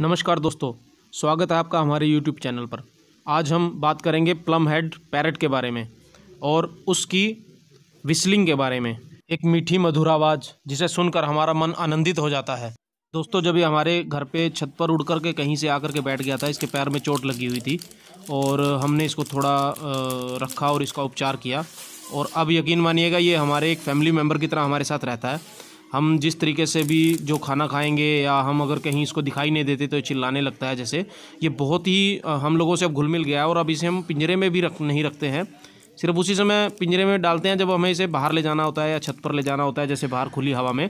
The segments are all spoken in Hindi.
नमस्कार दोस्तों स्वागत है आपका हमारे यूट्यूब चैनल पर आज हम बात करेंगे प्लम हेड पैरट के बारे में और उसकी विस्लिंग के बारे में एक मीठी मधुर आवाज़ जिसे सुनकर हमारा मन आनंदित हो जाता है दोस्तों जब ये हमारे घर पे छत पर उड़ कर के कहीं से आकर के बैठ गया था इसके पैर में चोट लगी हुई थी और हमने इसको थोड़ा रखा और इसका उपचार किया और अब यकीन मानिएगा ये हमारे एक फैमिली मेम्बर की तरह हमारे साथ रहता है हम जिस तरीके से भी जो खाना खाएंगे या हम अगर कहीं इसको दिखाई नहीं देते तो चिल्लाने लगता है जैसे ये बहुत ही हम लोगों से अब घुल मिल गया है और अब इसे हम पिंजरे में भी रख नहीं रखते हैं सिर्फ उसी समय पिंजरे में डालते हैं जब हमें इसे बाहर ले जाना होता है या छत पर ले जाना होता है जैसे बाहर खुली हवा में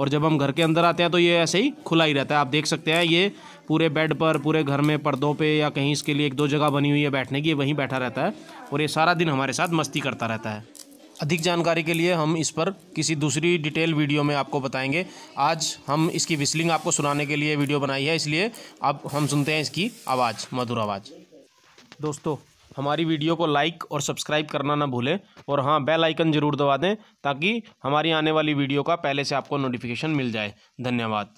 और जब हम घर के अंदर आते हैं तो ये ऐसे ही खुला ही रहता है आप देख सकते हैं ये पूरे बेड पर पूरे घर में पर्दों पे या कहीं इसके लिए एक दो जगह बनी हुई है बैठने की वहीं बैठा रहता है और ये सारा दिन हमारे साथ मस्ती करता रहता है अधिक जानकारी के लिए हम इस पर किसी दूसरी डिटेल वीडियो में आपको बताएंगे आज हम इसकी विस्लिंग आपको सुनाने के लिए वीडियो बनाई है इसलिए अब हम सुनते हैं इसकी आवाज़ मधुर आवाज़ दोस्तों हमारी वीडियो को लाइक और सब्सक्राइब करना ना भूलें और हाँ बेल आइकन ज़रूर दबा दें ताकि हमारी आने वाली वीडियो का पहले से आपको नोटिफिकेशन मिल जाए धन्यवाद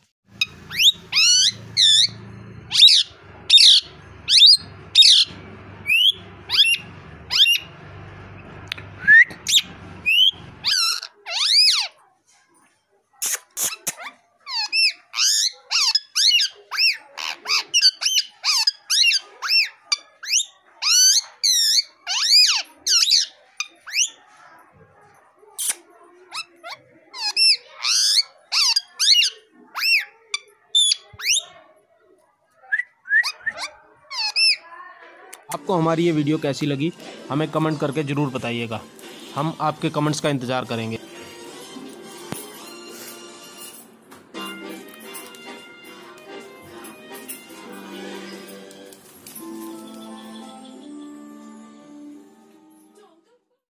आपको हमारी ये वीडियो कैसी लगी हमें कमेंट करके ज़रूर बताइएगा हम आपके कमेंट्स का इंतज़ार करेंगे